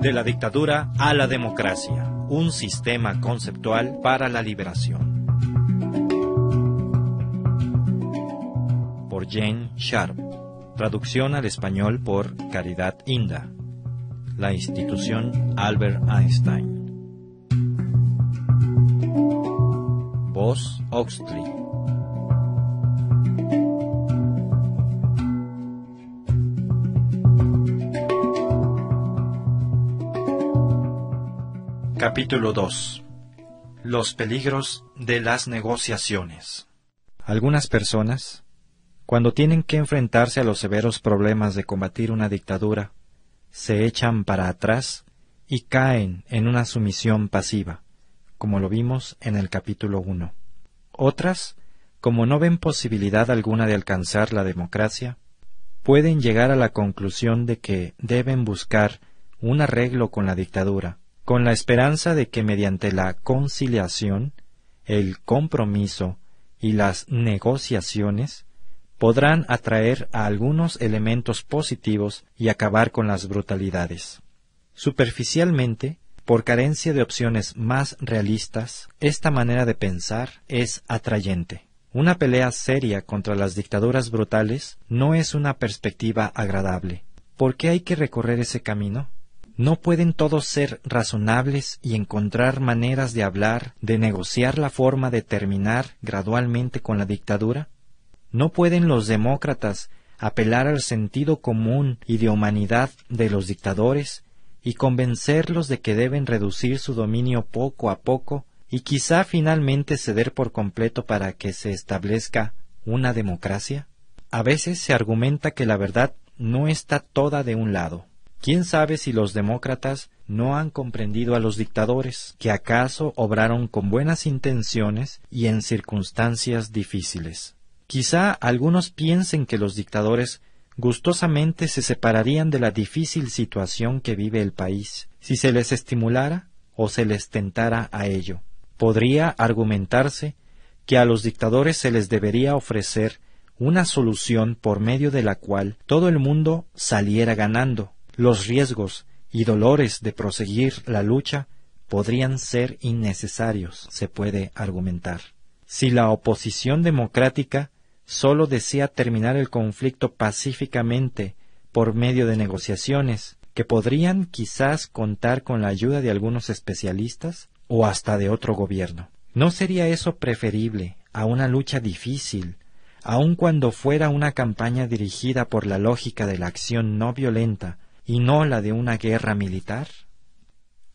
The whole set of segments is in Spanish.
De la dictadura a la democracia, un sistema conceptual para la liberación. Por Jane Sharp. Traducción al español por Caridad Inda. La institución Albert Einstein. Voz Oxley. Capítulo 2 Los peligros de las negociaciones Algunas personas, cuando tienen que enfrentarse a los severos problemas de combatir una dictadura, se echan para atrás y caen en una sumisión pasiva, como lo vimos en el capítulo 1. Otras, como no ven posibilidad alguna de alcanzar la democracia, pueden llegar a la conclusión de que deben buscar un arreglo con la dictadura, con la esperanza de que mediante la conciliación, el compromiso y las negociaciones podrán atraer a algunos elementos positivos y acabar con las brutalidades. Superficialmente, por carencia de opciones más realistas, esta manera de pensar es atrayente. Una pelea seria contra las dictaduras brutales no es una perspectiva agradable. ¿Por qué hay que recorrer ese camino? ¿No pueden todos ser razonables y encontrar maneras de hablar, de negociar la forma de terminar gradualmente con la dictadura? ¿No pueden los demócratas apelar al sentido común y de humanidad de los dictadores y convencerlos de que deben reducir su dominio poco a poco y quizá finalmente ceder por completo para que se establezca una democracia? A veces se argumenta que la verdad no está toda de un lado. ¿Quién sabe si los demócratas no han comprendido a los dictadores, que acaso obraron con buenas intenciones y en circunstancias difíciles? Quizá algunos piensen que los dictadores gustosamente se separarían de la difícil situación que vive el país, si se les estimulara o se les tentara a ello. Podría argumentarse que a los dictadores se les debería ofrecer una solución por medio de la cual todo el mundo saliera ganando, los riesgos y dolores de proseguir la lucha podrían ser innecesarios, se puede argumentar. Si la oposición democrática solo desea terminar el conflicto pacíficamente por medio de negociaciones, que podrían quizás contar con la ayuda de algunos especialistas o hasta de otro gobierno. ¿No sería eso preferible a una lucha difícil, aun cuando fuera una campaña dirigida por la lógica de la acción no violenta y no la de una guerra militar?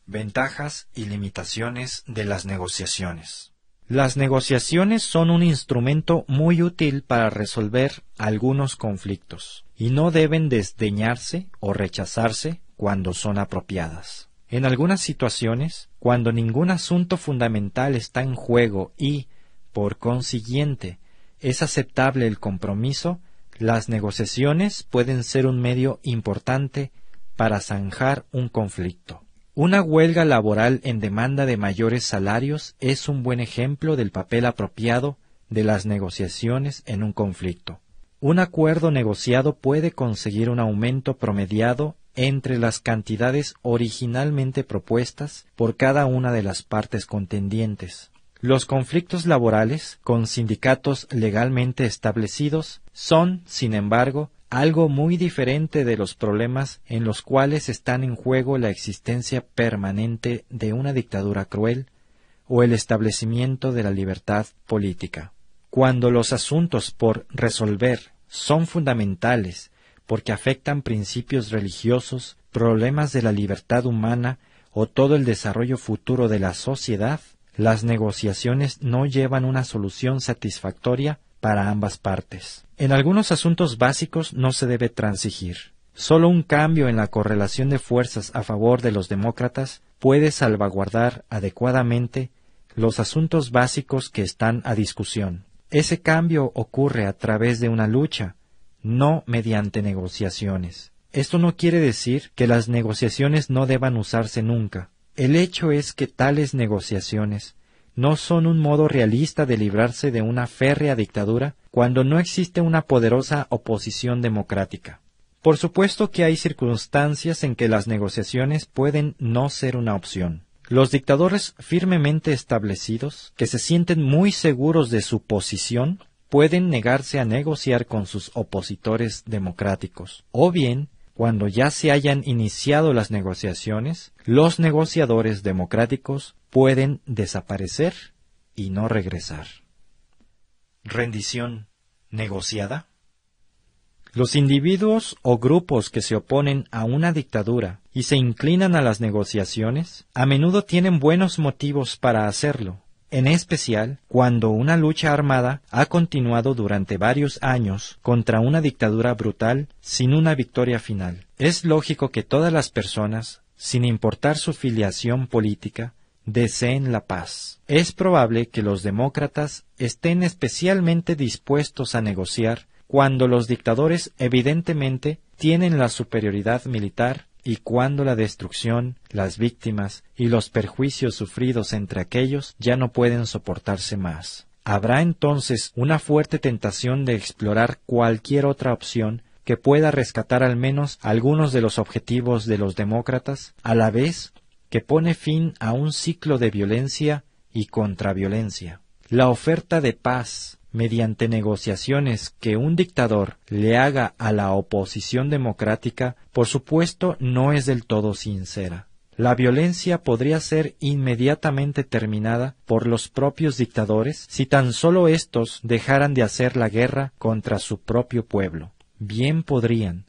Ventajas y limitaciones de las negociaciones. Las negociaciones son un instrumento muy útil para resolver algunos conflictos y no deben desdeñarse o rechazarse cuando son apropiadas. En algunas situaciones, cuando ningún asunto fundamental está en juego y, por consiguiente, es aceptable el compromiso, las negociaciones pueden ser un medio importante para zanjar un conflicto. Una huelga laboral en demanda de mayores salarios es un buen ejemplo del papel apropiado de las negociaciones en un conflicto. Un acuerdo negociado puede conseguir un aumento promediado entre las cantidades originalmente propuestas por cada una de las partes contendientes. Los conflictos laborales con sindicatos legalmente establecidos son, sin embargo, algo muy diferente de los problemas en los cuales están en juego la existencia permanente de una dictadura cruel o el establecimiento de la libertad política. Cuando los asuntos por resolver son fundamentales porque afectan principios religiosos, problemas de la libertad humana o todo el desarrollo futuro de la sociedad, las negociaciones no llevan una solución satisfactoria para ambas partes. En algunos asuntos básicos no se debe transigir. Solo un cambio en la correlación de fuerzas a favor de los demócratas puede salvaguardar adecuadamente los asuntos básicos que están a discusión. Ese cambio ocurre a través de una lucha, no mediante negociaciones. Esto no quiere decir que las negociaciones no deban usarse nunca. El hecho es que tales negociaciones no son un modo realista de librarse de una férrea dictadura cuando no existe una poderosa oposición democrática. Por supuesto que hay circunstancias en que las negociaciones pueden no ser una opción. Los dictadores firmemente establecidos, que se sienten muy seguros de su posición, pueden negarse a negociar con sus opositores democráticos, o bien cuando ya se hayan iniciado las negociaciones, los negociadores democráticos pueden desaparecer y no regresar. Rendición negociada. Los individuos o grupos que se oponen a una dictadura y se inclinan a las negociaciones a menudo tienen buenos motivos para hacerlo, en especial cuando una lucha armada ha continuado durante varios años contra una dictadura brutal sin una victoria final. Es lógico que todas las personas, sin importar su filiación política, deseen la paz. Es probable que los demócratas estén especialmente dispuestos a negociar cuando los dictadores evidentemente tienen la superioridad militar y cuando la destrucción, las víctimas y los perjuicios sufridos entre aquellos ya no pueden soportarse más. Habrá entonces una fuerte tentación de explorar cualquier otra opción que pueda rescatar al menos algunos de los objetivos de los demócratas, a la vez que pone fin a un ciclo de violencia y contraviolencia. La oferta de paz, mediante negociaciones que un dictador le haga a la oposición democrática, por supuesto, no es del todo sincera. La violencia podría ser inmediatamente terminada por los propios dictadores si tan solo éstos dejaran de hacer la guerra contra su propio pueblo. Bien podrían,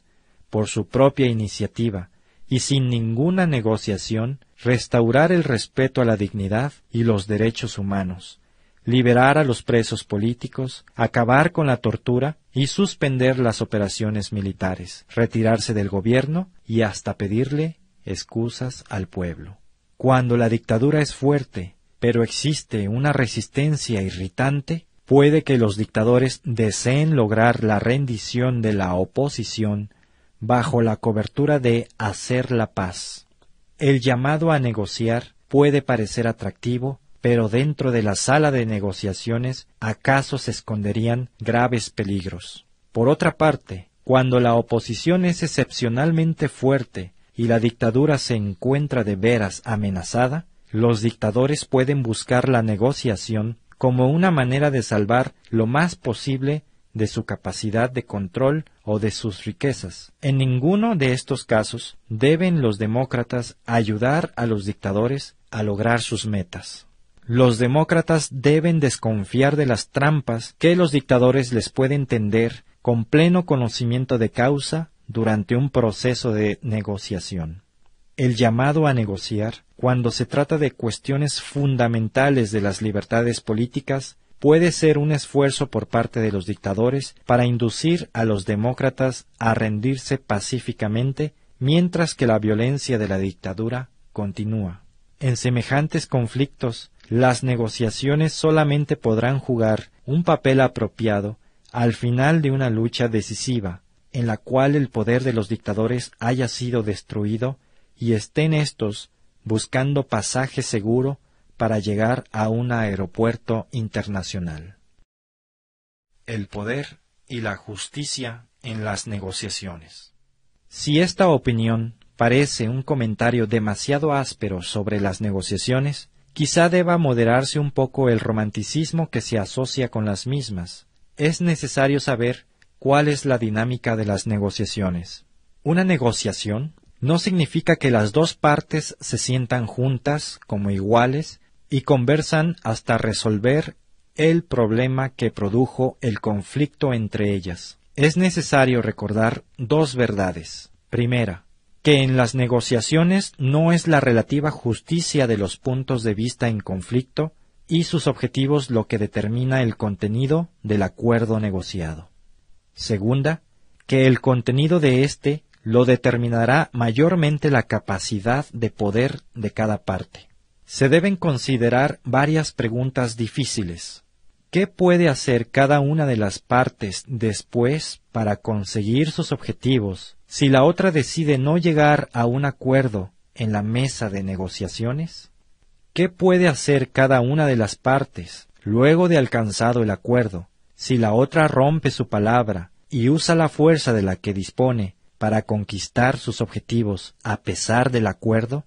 por su propia iniciativa y sin ninguna negociación, restaurar el respeto a la dignidad y los derechos humanos, liberar a los presos políticos, acabar con la tortura y suspender las operaciones militares, retirarse del gobierno y hasta pedirle excusas al pueblo. Cuando la dictadura es fuerte, pero existe una resistencia irritante, puede que los dictadores deseen lograr la rendición de la oposición bajo la cobertura de hacer la paz. El llamado a negociar puede parecer atractivo pero dentro de la sala de negociaciones acaso se esconderían graves peligros. Por otra parte, cuando la oposición es excepcionalmente fuerte y la dictadura se encuentra de veras amenazada, los dictadores pueden buscar la negociación como una manera de salvar lo más posible de su capacidad de control o de sus riquezas. En ninguno de estos casos deben los demócratas ayudar a los dictadores a lograr sus metas. Los demócratas deben desconfiar de las trampas que los dictadores les pueden tender con pleno conocimiento de causa durante un proceso de negociación. El llamado a negociar, cuando se trata de cuestiones fundamentales de las libertades políticas, puede ser un esfuerzo por parte de los dictadores para inducir a los demócratas a rendirse pacíficamente mientras que la violencia de la dictadura continúa. En semejantes conflictos, las negociaciones solamente podrán jugar un papel apropiado al final de una lucha decisiva, en la cual el poder de los dictadores haya sido destruido y estén estos buscando pasaje seguro para llegar a un aeropuerto internacional. El poder y la justicia en las negociaciones. Si esta opinión parece un comentario demasiado áspero sobre las negociaciones, Quizá deba moderarse un poco el romanticismo que se asocia con las mismas. Es necesario saber cuál es la dinámica de las negociaciones. Una negociación no significa que las dos partes se sientan juntas como iguales y conversan hasta resolver el problema que produjo el conflicto entre ellas. Es necesario recordar dos verdades. Primera, que en las negociaciones no es la relativa justicia de los puntos de vista en conflicto y sus objetivos lo que determina el contenido del acuerdo negociado. Segunda, que el contenido de éste lo determinará mayormente la capacidad de poder de cada parte. Se deben considerar varias preguntas difíciles, ¿Qué puede hacer cada una de las partes después para conseguir sus objetivos si la otra decide no llegar a un acuerdo en la mesa de negociaciones? ¿Qué puede hacer cada una de las partes luego de alcanzado el acuerdo si la otra rompe su palabra y usa la fuerza de la que dispone para conquistar sus objetivos a pesar del acuerdo?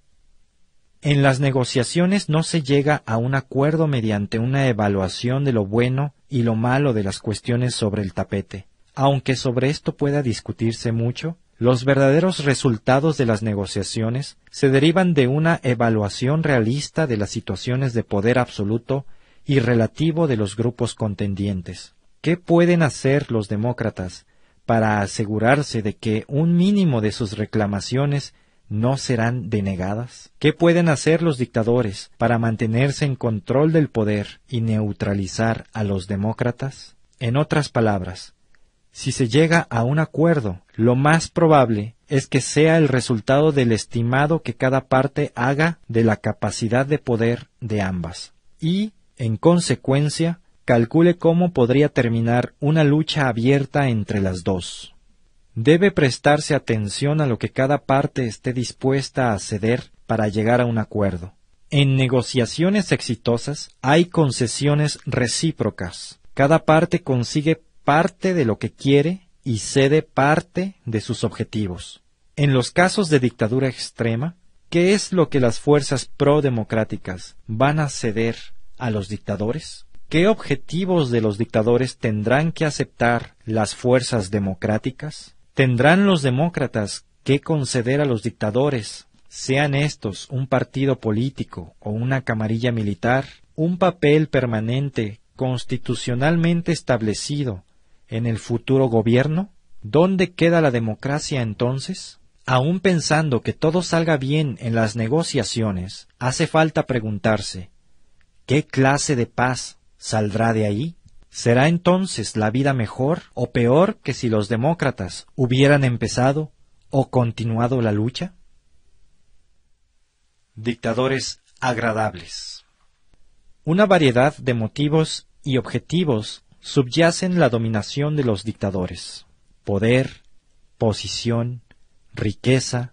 En las negociaciones no se llega a un acuerdo mediante una evaluación de lo bueno y lo malo de las cuestiones sobre el tapete. Aunque sobre esto pueda discutirse mucho, los verdaderos resultados de las negociaciones se derivan de una evaluación realista de las situaciones de poder absoluto y relativo de los grupos contendientes. ¿Qué pueden hacer los demócratas para asegurarse de que un mínimo de sus reclamaciones no serán denegadas? ¿Qué pueden hacer los dictadores para mantenerse en control del poder y neutralizar a los demócratas? En otras palabras, si se llega a un acuerdo, lo más probable es que sea el resultado del estimado que cada parte haga de la capacidad de poder de ambas y, en consecuencia, calcule cómo podría terminar una lucha abierta entre las dos. Debe prestarse atención a lo que cada parte esté dispuesta a ceder para llegar a un acuerdo. En negociaciones exitosas hay concesiones recíprocas. Cada parte consigue parte de lo que quiere y cede parte de sus objetivos. En los casos de dictadura extrema, ¿qué es lo que las fuerzas prodemocráticas van a ceder a los dictadores? ¿Qué objetivos de los dictadores tendrán que aceptar las fuerzas democráticas? Tendrán los demócratas que conceder a los dictadores, sean estos un partido político o una camarilla militar, un papel permanente constitucionalmente establecido en el futuro gobierno? ¿Dónde queda la democracia entonces? Aun pensando que todo salga bien en las negociaciones, hace falta preguntarse ¿qué clase de paz saldrá de ahí? ¿Será entonces la vida mejor o peor que si los demócratas hubieran empezado o continuado la lucha? Dictadores agradables. Una variedad de motivos y objetivos subyacen la dominación de los dictadores. Poder, posición, riqueza,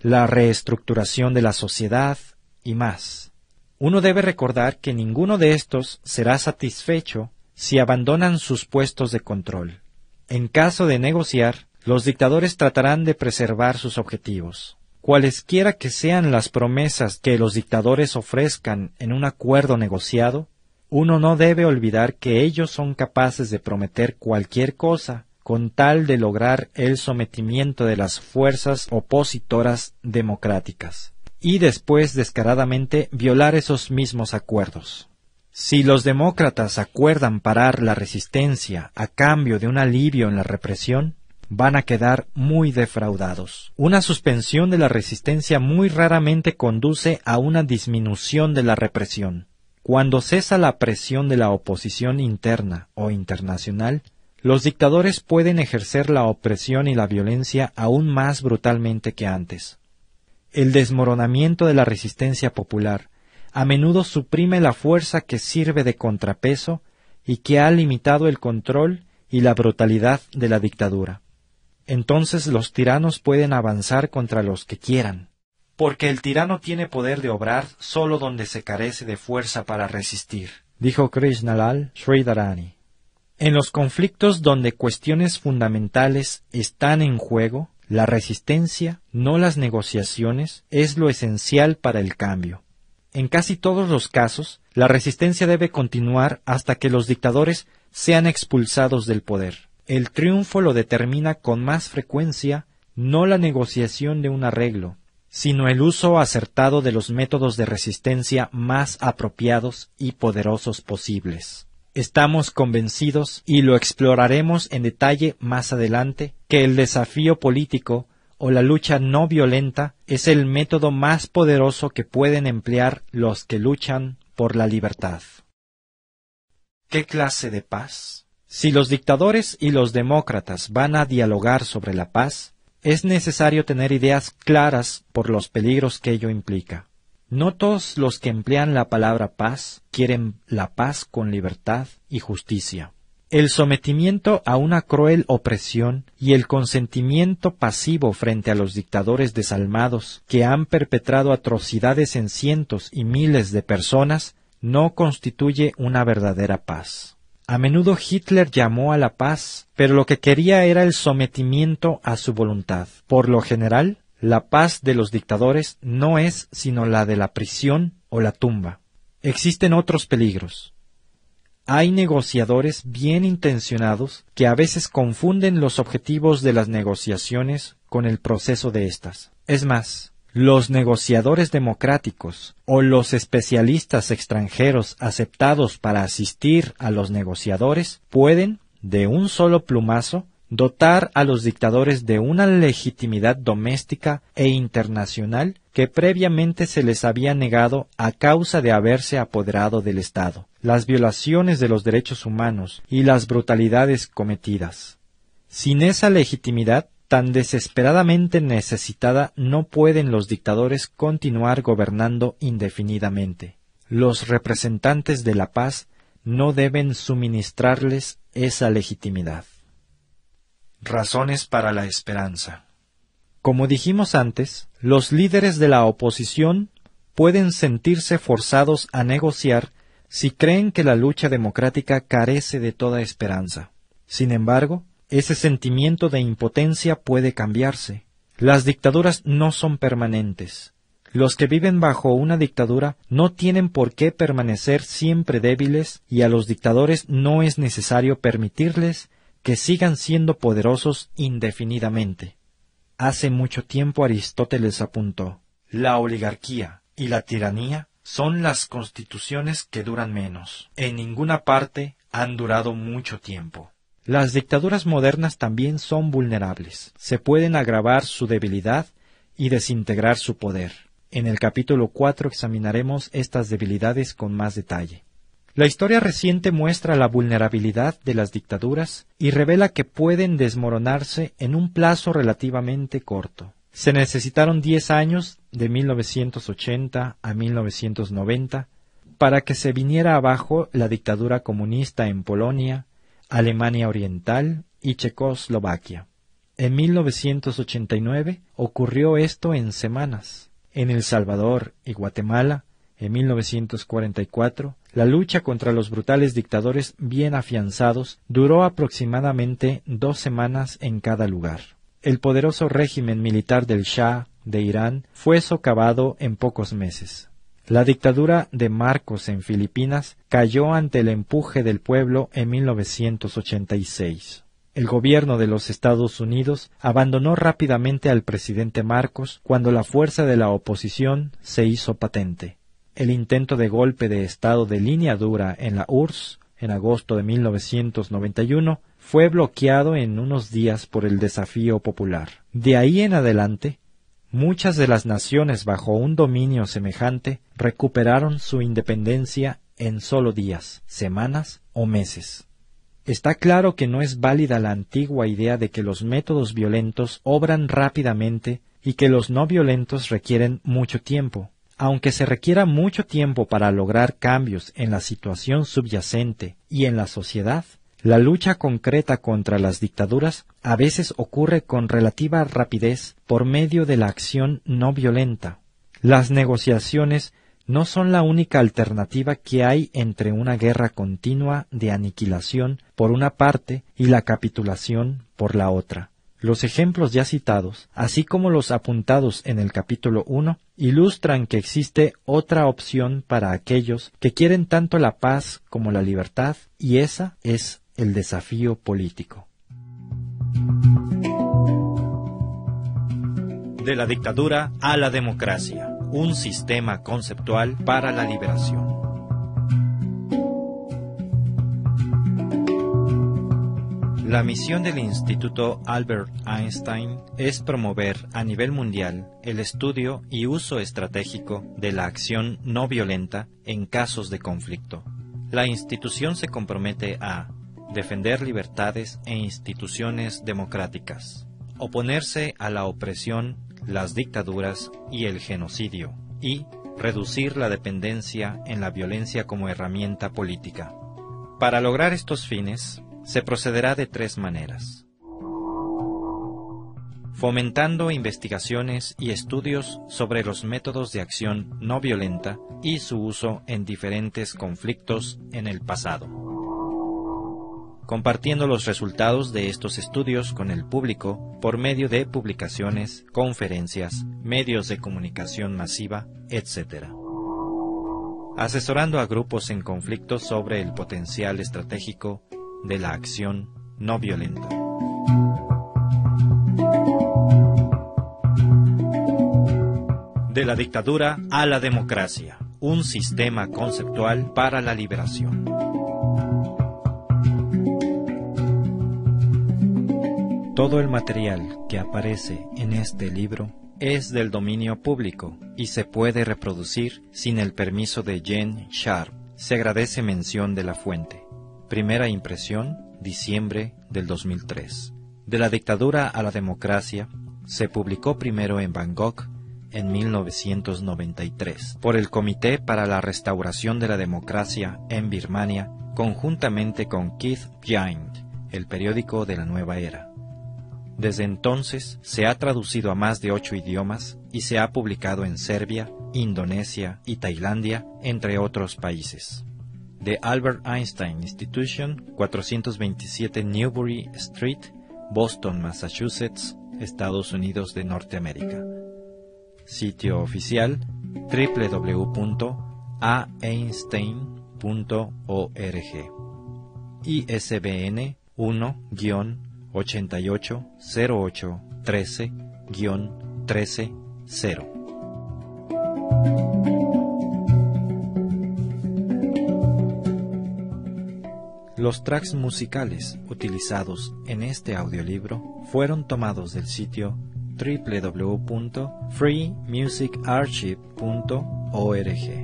la reestructuración de la sociedad y más. Uno debe recordar que ninguno de estos será satisfecho si abandonan sus puestos de control. En caso de negociar, los dictadores tratarán de preservar sus objetivos. Cualesquiera que sean las promesas que los dictadores ofrezcan en un acuerdo negociado, uno no debe olvidar que ellos son capaces de prometer cualquier cosa con tal de lograr el sometimiento de las fuerzas opositoras democráticas y después descaradamente violar esos mismos acuerdos. Si los demócratas acuerdan parar la resistencia a cambio de un alivio en la represión, van a quedar muy defraudados. Una suspensión de la resistencia muy raramente conduce a una disminución de la represión. Cuando cesa la presión de la oposición interna o internacional, los dictadores pueden ejercer la opresión y la violencia aún más brutalmente que antes. El desmoronamiento de la resistencia popular a menudo suprime la fuerza que sirve de contrapeso y que ha limitado el control y la brutalidad de la dictadura. Entonces los tiranos pueden avanzar contra los que quieran, porque el tirano tiene poder de obrar solo donde se carece de fuerza para resistir, dijo Krishnalal Sridharani. En los conflictos donde cuestiones fundamentales están en juego, la resistencia, no las negociaciones, es lo esencial para el cambio. En casi todos los casos, la resistencia debe continuar hasta que los dictadores sean expulsados del poder. El triunfo lo determina con más frecuencia no la negociación de un arreglo, sino el uso acertado de los métodos de resistencia más apropiados y poderosos posibles. Estamos convencidos, y lo exploraremos en detalle más adelante, que el desafío político o la lucha no violenta es el método más poderoso que pueden emplear los que luchan por la libertad. ¿Qué clase de paz? Si los dictadores y los demócratas van a dialogar sobre la paz, es necesario tener ideas claras por los peligros que ello implica. No todos los que emplean la palabra paz quieren la paz con libertad y justicia. El sometimiento a una cruel opresión y el consentimiento pasivo frente a los dictadores desalmados que han perpetrado atrocidades en cientos y miles de personas no constituye una verdadera paz. A menudo Hitler llamó a la paz, pero lo que quería era el sometimiento a su voluntad. Por lo general, la paz de los dictadores no es sino la de la prisión o la tumba. Existen otros peligros. Hay negociadores bien intencionados que a veces confunden los objetivos de las negociaciones con el proceso de éstas. Es más, los negociadores democráticos o los especialistas extranjeros aceptados para asistir a los negociadores pueden, de un solo plumazo, dotar a los dictadores de una legitimidad doméstica e internacional que previamente se les había negado a causa de haberse apoderado del Estado, las violaciones de los derechos humanos y las brutalidades cometidas. Sin esa legitimidad tan desesperadamente necesitada no pueden los dictadores continuar gobernando indefinidamente. Los representantes de la paz no deben suministrarles esa legitimidad. Razones para la esperanza. Como dijimos antes, los líderes de la oposición pueden sentirse forzados a negociar si creen que la lucha democrática carece de toda esperanza. Sin embargo, ese sentimiento de impotencia puede cambiarse. Las dictaduras no son permanentes. Los que viven bajo una dictadura no tienen por qué permanecer siempre débiles y a los dictadores no es necesario permitirles que sigan siendo poderosos indefinidamente. Hace mucho tiempo Aristóteles apuntó, la oligarquía y la tiranía son las constituciones que duran menos. En ninguna parte han durado mucho tiempo. Las dictaduras modernas también son vulnerables. Se pueden agravar su debilidad y desintegrar su poder. En el capítulo 4 examinaremos estas debilidades con más detalle. La historia reciente muestra la vulnerabilidad de las dictaduras y revela que pueden desmoronarse en un plazo relativamente corto. Se necesitaron diez años, de 1980 a 1990, para que se viniera abajo la dictadura comunista en Polonia, Alemania Oriental y Checoslovaquia. En 1989 ocurrió esto en semanas. En El Salvador y Guatemala, en 1944, la lucha contra los brutales dictadores bien afianzados duró aproximadamente dos semanas en cada lugar. El poderoso régimen militar del Shah de Irán fue socavado en pocos meses. La dictadura de Marcos en Filipinas cayó ante el empuje del pueblo en 1986. El gobierno de los Estados Unidos abandonó rápidamente al presidente Marcos cuando la fuerza de la oposición se hizo patente el intento de golpe de Estado de línea dura en la URSS en agosto de 1991 fue bloqueado en unos días por el desafío popular. De ahí en adelante, muchas de las naciones bajo un dominio semejante recuperaron su independencia en solo días, semanas o meses. Está claro que no es válida la antigua idea de que los métodos violentos obran rápidamente y que los no violentos requieren mucho tiempo aunque se requiera mucho tiempo para lograr cambios en la situación subyacente y en la sociedad, la lucha concreta contra las dictaduras a veces ocurre con relativa rapidez por medio de la acción no violenta. Las negociaciones no son la única alternativa que hay entre una guerra continua de aniquilación por una parte y la capitulación por la otra. Los ejemplos ya citados, así como los apuntados en el capítulo 1, ilustran que existe otra opción para aquellos que quieren tanto la paz como la libertad, y esa es el desafío político. De la dictadura a la democracia, un sistema conceptual para la liberación. La misión del Instituto Albert Einstein es promover a nivel mundial el estudio y uso estratégico de la acción no violenta en casos de conflicto. La institución se compromete a defender libertades e instituciones democráticas, oponerse a la opresión, las dictaduras y el genocidio, y reducir la dependencia en la violencia como herramienta política. Para lograr estos fines, se procederá de tres maneras. Fomentando investigaciones y estudios sobre los métodos de acción no violenta y su uso en diferentes conflictos en el pasado. Compartiendo los resultados de estos estudios con el público por medio de publicaciones, conferencias, medios de comunicación masiva, etc asesorando a grupos en conflicto sobre el potencial estratégico de la acción no violenta. De la dictadura a la democracia, un sistema conceptual para la liberación. Todo el material que aparece en este libro es del dominio público y se puede reproducir sin el permiso de Jen Sharp. Se agradece mención de la fuente. Primera impresión, diciembre del 2003. De la dictadura a la democracia se publicó primero en Bangkok en 1993 por el Comité para la Restauración de la Democracia en Birmania conjuntamente con Keith Jain, el periódico de la nueva era. Desde entonces se ha traducido a más de ocho idiomas y se ha publicado en Serbia, Indonesia y Tailandia, entre otros países. The Albert Einstein Institution, 427 Newbury Street, Boston, Massachusetts, Estados Unidos de Norteamérica. Sitio oficial www.aeinstein.org. ISBN 1-880813-130. Los tracks musicales utilizados en este audiolibro fueron tomados del sitio www.freemusicarchive.org.